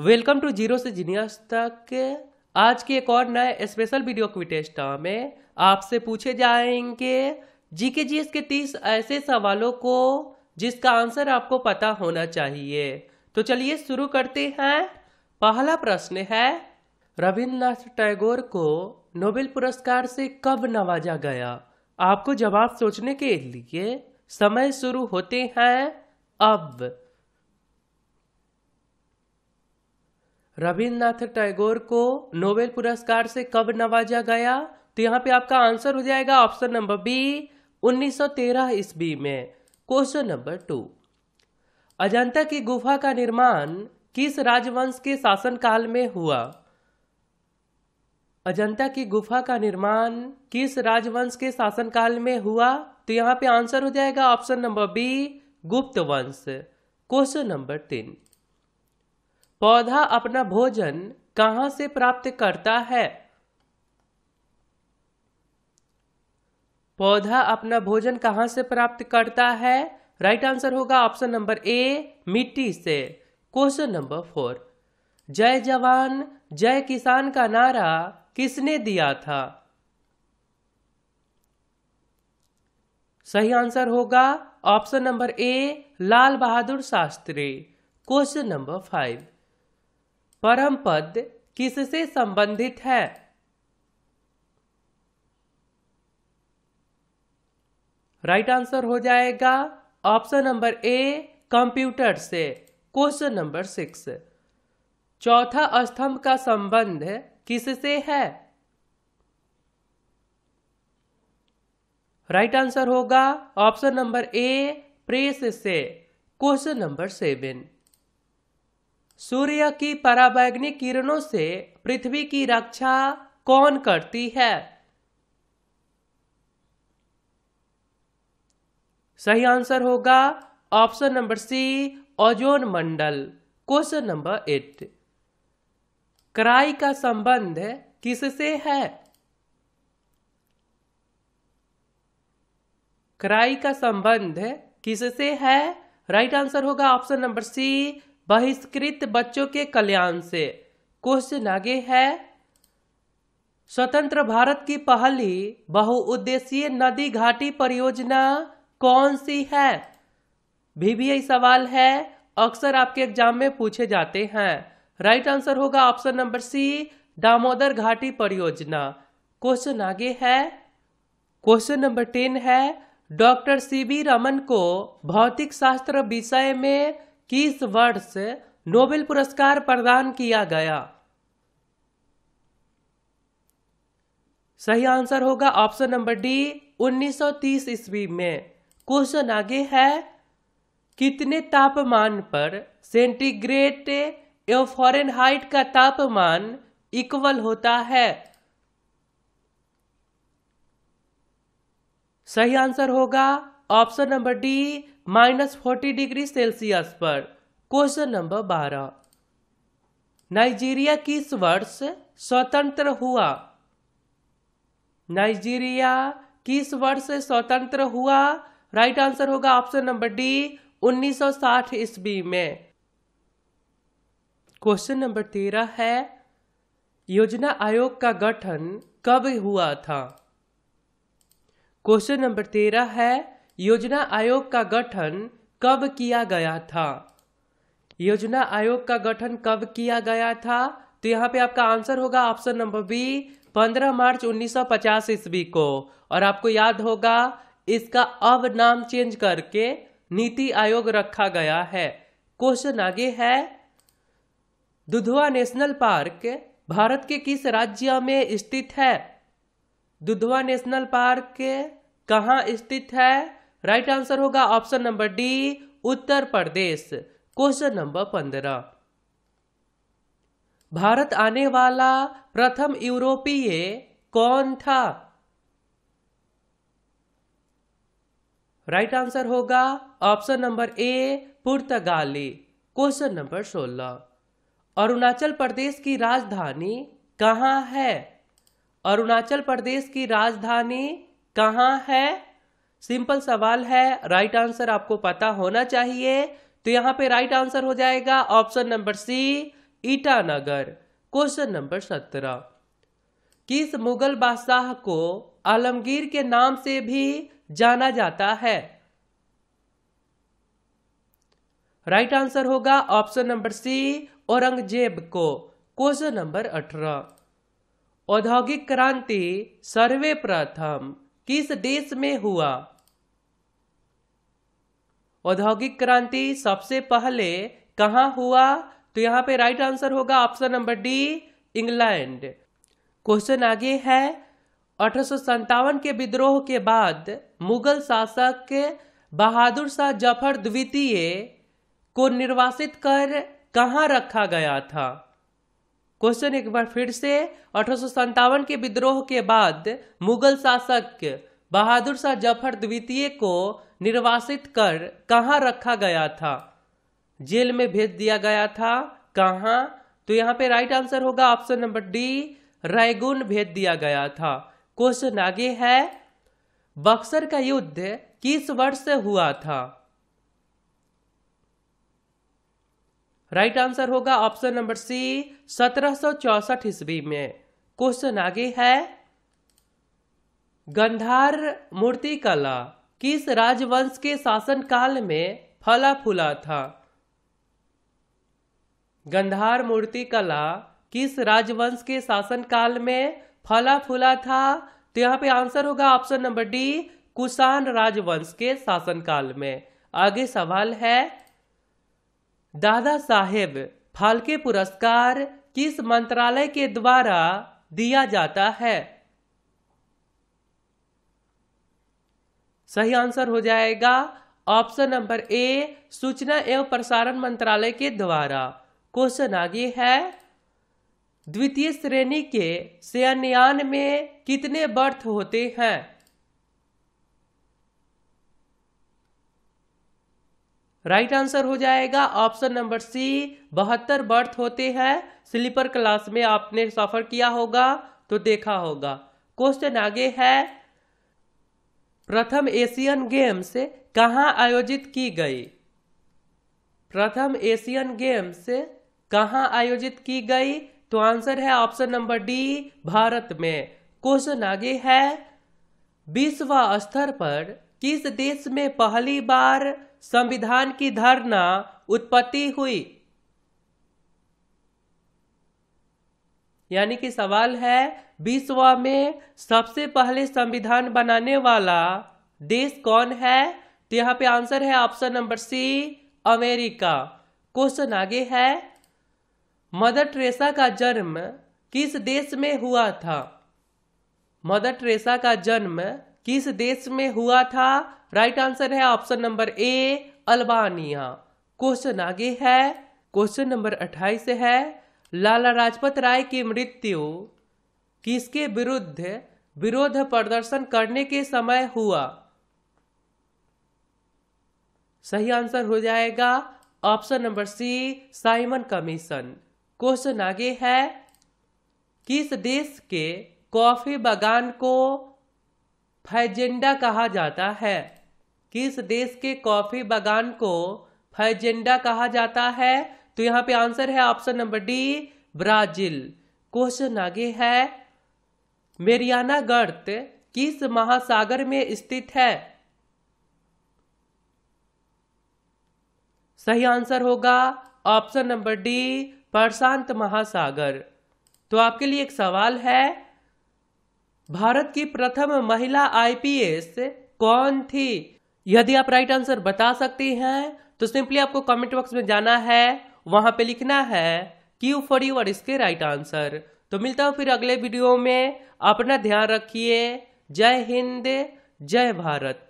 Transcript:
welcome to zero से genius तक आज के एक और नए स्पेशल वीडियो क्विटेस्ट में आपसे पूछे जाएंगे जीके जीएस के तीस ऐसे सवालों को जिसका आंसर आपको पता होना चाहिए तो चलिए शुरू करते हैं पहला प्रश्न है रविन्द्रनाथ टैगोर को नोबेल पुरस्कार से कब नवाजा गया आपको जवाब सोचने के लिए समय शुरू होते हैं अब रविन्द्रनाथ टैगोर को नोबेल पुरस्कार से कब नवाजा गया तो यहाँ पे आपका आंसर हो जाएगा ऑप्शन नंबर बी 1913 ईस्वी में क्वेश्चन नंबर टू अजंता की गुफा का निर्माण किस राजवंश के शासनकाल में हुआ अजंता की गुफा का निर्माण किस राजवंश के शासनकाल में हुआ तो यहाँ पे आंसर हो जाएगा ऑप्शन नंबर बी गुप्त वंश क्वेश्चन नंबर तीन पौधा अपना भोजन कहां से प्राप्त करता है पौधा अपना भोजन कहां से प्राप्त करता है राइट आंसर होगा ऑप्शन नंबर ए मिट्टी से क्वेश्चन नंबर फोर जय जवान जय किसान का नारा किसने दिया था सही आंसर होगा option number A Lal Bahadur Shastri question number five परम पद किससे संबंधित है राइट right आंसर हो जाएगा ऑप्शन नंबर ए कंप्यूटर से क्वेश्चन नंबर सिक्स चौथा स्तंभ का संबंध किससे है राइट right आंसर होगा ऑप्शन नंबर ए प्रेस से क्वेश्चन नंबर सेवन सूर्य की पराबैग्नि किरणों से पृथ्वी की रक्षा कौन करती है सही आंसर होगा ऑप्शन नंबर सी ओजोन मंडल क्वेश्चन नंबर एट क्राई का संबंध किससे है क्राई का संबंध किससे है राइट आंसर होगा ऑप्शन नंबर सी बहिष्कृत बच्चों के कल्याण से क्वेश्चन आगे है स्वतंत्र भारत की पहली बहुउद्देशीय नदी घाटी परियोजना कौन सी है भी, भी यही सवाल है अक्सर आपके एग्जाम में पूछे जाते हैं राइट आंसर होगा ऑप्शन नंबर सी दामोदर घाटी परियोजना क्वेश्चन आगे है क्वेश्चन नंबर टेन है डॉक्टर सी बी रमन को भौतिक शास्त्र विषय में किस वर्ष नोबेल पुरस्कार प्रदान किया गया सही आंसर होगा ऑप्शन नंबर डी 1930 ईस्वी में क्वेश्चन आगे है कितने तापमान पर सेंटीग्रेड फॉरन हाइट का तापमान इक्वल होता है सही आंसर होगा option number D minus forty degree Celsius पर क्वेश्चन नंबर बारह नाइजीरिया किस वर्ष स्वतंत्र हुआ नाइजीरिया किस वर्ष स्वतंत्र हुआ राइट आंसर होगा ऑप्शन नंबर डी 1960 ईस्वी में क्वेश्चन नंबर तेरह है योजना आयोग का गठन कब हुआ था क्वेश्चन नंबर तेरह है योजना आयोग का गठन कब किया गया था योजना आयोग का गठन कब किया गया था तो यहाँ पे आपका आंसर होगा ऑप्शन नंबर बी 15 मार्च 1950 ईस्वी को और आपको याद होगा इसका अब नाम चेंज करके नीति आयोग रखा गया है क्वेश्चन आगे है दुधवा नेशनल पार्क भारत के किस राज्य में स्थित है दुधवा नेशनल पार्क कहाँ स्थित है राइट आंसर होगा option number D Uttar Pradesh question number पंद्रह भारत आने वाला प्रथम यूरोपीय कौन था राइट आंसर होगा ऑप्शन नंबर ए पुर्तगाली क्वेश्चन नंबर सोलह अरुणाचल प्रदेश की राजधानी कहाँ है अरुणाचल प्रदेश की राजधानी कहाँ है सिंपल सवाल है राइट आंसर आपको पता होना चाहिए तो यहाँ पे राइट आंसर हो जाएगा option number C Itanagar question number सत्रह किस मुगल बादशाह को आलमगीर के नाम से भी जाना जाता है राइट right आंसर होगा ऑप्शन नंबर सी औरंगजेब को क्वेश्चन नंबर अठारह औद्योगिक क्रांति सर्वे प्रथम किस देश में हुआ औद्योगिक क्रांति सबसे पहले कहा हुआ तो यहाँ पे राइट आंसर होगा option number D England question आगे है अठारह के विद्रोह के बाद मुगल शासक बहादुर शाह जफर द्वितीय को निर्वासित कर कहाँ रखा गया था क्वेश्चन एक बार फिर से अठारह के विद्रोह के बाद मुगल शासक बहादुर शाह जफर द्वितीय को निर्वासित कर कहाँ रखा गया था जेल में भेज दिया गया था कहाँ तो यहाँ पे राइट आंसर होगा ऑप्शन नंबर डी रायगुन भेज दिया गया था क्वेश्चन आगे है बक्सर का युद्ध किस वर्ष से हुआ था राइट आंसर होगा ऑप्शन नंबर सी सत्रह ईस्वी में क्वेश्चन आगे है गंधार मूर्ति कला किस राजवंश के शासनकाल में फला फूला था गंधार मूर्ति कला किस राजवंश के शासनकाल में फला फूला था तो यहाँ पे आंसर होगा ऑप्शन नंबर डी कुषाण राजवंश के शासनकाल में आगे सवाल है दादा साहेब फाल्के पुरस्कार किस मंत्रालय के द्वारा दिया जाता है सही आंसर हो जाएगा ऑप्शन नंबर ए सूचना एवं प्रसारण मंत्रालय के द्वारा क्वेश्चन आगे है द्वितीय श्रेणी के सयानयान में कितने बर्थ होते हैं राइट right आंसर हो जाएगा ऑप्शन नंबर सी बहत्तर बर्थ होते हैं स्लीपर क्लास में आपने सफर किया होगा तो देखा होगा क्वेश्चन आगे है प्रथम एशियन गेम्स कहाँ आयोजित की गई प्रथम एशियन गेम्स कहाँ आयोजित की गई तो आंसर है ऑप्शन नंबर डी भारत में क्वेश्चन आगे है विश्व स्तर पर किस देश में पहली बार संविधान की धारणा उत्पत्ति हुई यानी कि सवाल है विश्व में सबसे पहले संविधान बनाने वाला देश कौन है तो यहाँ पे आंसर है option number C America question आगे है मदर ट्रेसा का जन्म किस देश में हुआ था मदर ट्रेसा का जन्म किस देश में हुआ था राइट आंसर है option number A Albania question आगे है क्वेश्चन नंबर अट्ठाईस है लाला लाजपत राय की मृत्यु किसके विरुद्ध विरोध प्रदर्शन करने के समय हुआ सही आंसर हो जाएगा option number C Simon Commission question आगे है किस देश के कॉफी बागान को फैजेंडा कहा जाता है किस देश के कॉफी बागान को फैजेंडा कहा जाता है तो यहां पे आंसर है option number D Brazil question आगे है मेरियाना गर्त किस महासागर में स्थित है सही आंसर होगा ऑप्शन नंबर डी प्रशांत महासागर तो आपके लिए एक सवाल है भारत की प्रथम महिला आईपीएस कौन थी यदि आप राइट आंसर बता सकती हैं तो सिंपली आपको कमेंट बॉक्स में जाना है वहां पे लिखना है क्यू फॉर यू और इसके राइट आंसर तो मिलता हूँ फिर अगले वीडियो में अपना ध्यान रखिए जय हिंद जय भारत